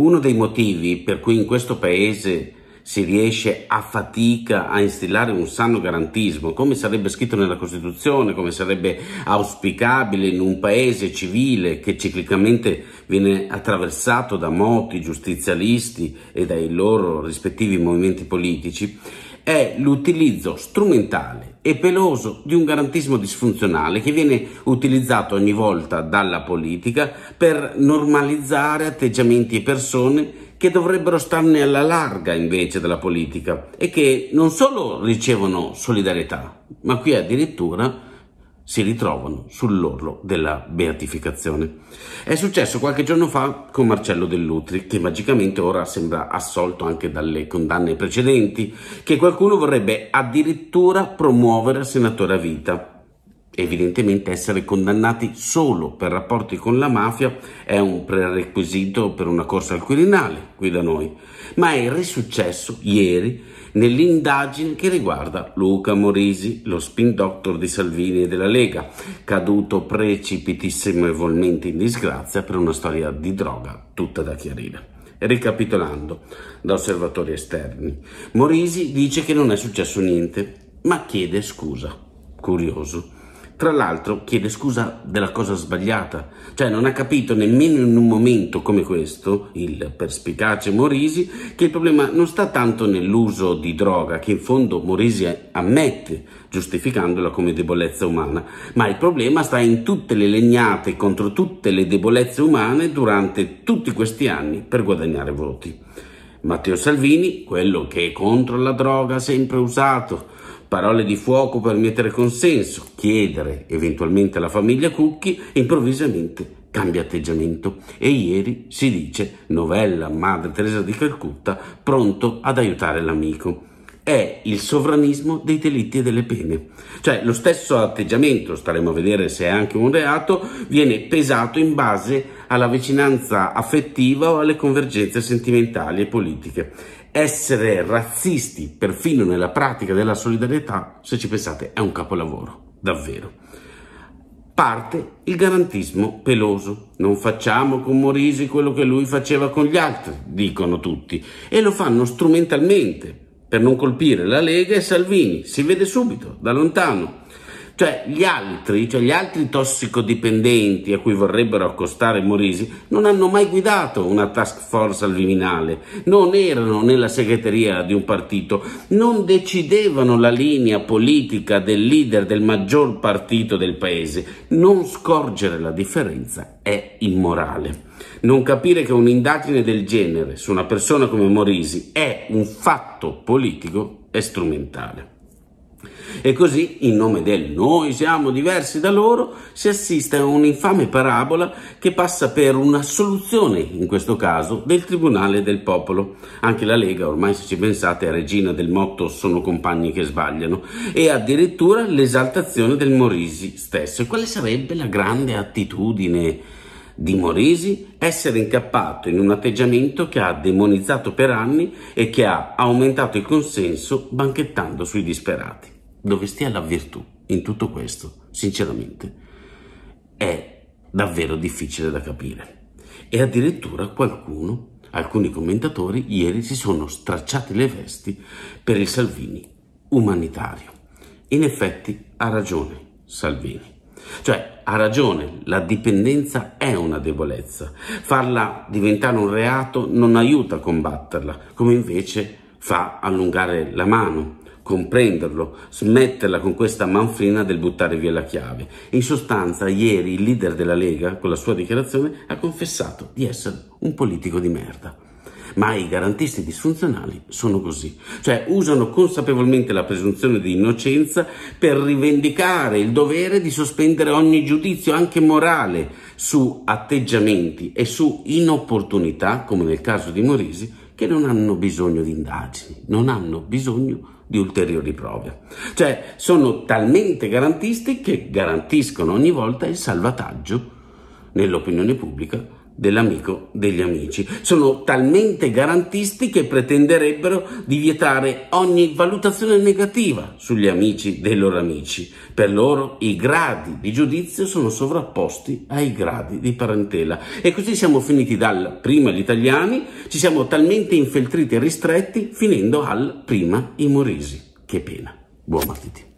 Uno dei motivi per cui in questo paese si riesce a fatica a instillare un sano garantismo, come sarebbe scritto nella Costituzione, come sarebbe auspicabile in un paese civile che ciclicamente viene attraversato da moti giustizialisti e dai loro rispettivi movimenti politici, è l'utilizzo strumentale e peloso di un garantismo disfunzionale che viene utilizzato ogni volta dalla politica per normalizzare atteggiamenti e persone che dovrebbero starne alla larga invece dalla politica e che non solo ricevono solidarietà, ma qui addirittura si ritrovano sull'orlo della beatificazione. È successo qualche giorno fa con Marcello Dell'Utri, che magicamente ora sembra assolto anche dalle condanne precedenti, che qualcuno vorrebbe addirittura promuovere a senatore a vita evidentemente essere condannati solo per rapporti con la mafia è un prerequisito per una corsa al Quirinale qui da noi, ma è risuccesso ieri nell'indagine che riguarda Luca Morisi, lo spin doctor di Salvini e della Lega, caduto precipitissimevolmente in disgrazia per una storia di droga tutta da chiarire. Ricapitolando, da osservatori esterni, Morisi dice che non è successo niente, ma chiede scusa. Curioso. Tra l'altro chiede scusa della cosa sbagliata, cioè non ha capito nemmeno in un momento come questo, il perspicace Morisi, che il problema non sta tanto nell'uso di droga, che in fondo Morisi ammette, giustificandola come debolezza umana, ma il problema sta in tutte le legnate contro tutte le debolezze umane durante tutti questi anni per guadagnare voti. Matteo Salvini, quello che è contro la droga sempre usato, parole di fuoco per mettere consenso, chiedere eventualmente alla famiglia Cucchi, improvvisamente cambia atteggiamento e ieri si dice novella madre Teresa di Calcutta pronto ad aiutare l'amico è il sovranismo dei delitti e delle pene. Cioè lo stesso atteggiamento, staremo a vedere se è anche un reato, viene pesato in base alla vicinanza affettiva o alle convergenze sentimentali e politiche. Essere razzisti, perfino nella pratica della solidarietà, se ci pensate, è un capolavoro, davvero. Parte il garantismo peloso. Non facciamo con Morisi quello che lui faceva con gli altri, dicono tutti, e lo fanno strumentalmente per non colpire la Lega e Salvini. Si vede subito, da lontano. Cioè gli altri, cioè gli altri tossicodipendenti a cui vorrebbero accostare Morisi, non hanno mai guidato una task force al Viminale, non erano nella segreteria di un partito, non decidevano la linea politica del leader del maggior partito del paese. Non scorgere la differenza è immorale. Non capire che un'indagine del genere su una persona come Morisi è un fatto politico è strumentale. E così, in nome del noi siamo diversi da loro, si assiste a un'infame parabola che passa per una soluzione, in questo caso, del Tribunale del Popolo. Anche la Lega, ormai se ci pensate, è regina del motto sono compagni che sbagliano, e addirittura l'esaltazione del Morisi stesso. E quale sarebbe la grande attitudine? di Moresi essere incappato in un atteggiamento che ha demonizzato per anni e che ha aumentato il consenso banchettando sui disperati. Dove stia la virtù in tutto questo, sinceramente, è davvero difficile da capire. E addirittura qualcuno, alcuni commentatori, ieri si sono stracciati le vesti per il Salvini umanitario. In effetti ha ragione Salvini. Cioè, ha ragione, la dipendenza è una debolezza. Farla diventare un reato non aiuta a combatterla, come invece fa allungare la mano, comprenderlo, smetterla con questa manfrina del buttare via la chiave. In sostanza, ieri il leader della Lega, con la sua dichiarazione, ha confessato di essere un politico di merda ma i garantisti disfunzionali sono così, cioè usano consapevolmente la presunzione di innocenza per rivendicare il dovere di sospendere ogni giudizio, anche morale, su atteggiamenti e su inopportunità, come nel caso di Morisi, che non hanno bisogno di indagini, non hanno bisogno di ulteriori prove. Cioè sono talmente garantisti che garantiscono ogni volta il salvataggio nell'opinione pubblica dell'amico degli amici. Sono talmente garantisti che pretenderebbero di vietare ogni valutazione negativa sugli amici dei loro amici. Per loro i gradi di giudizio sono sovrapposti ai gradi di parentela. E così siamo finiti dal prima gli italiani, ci siamo talmente infeltriti e ristretti, finendo al prima i morisi. Che pena. Buon appetito.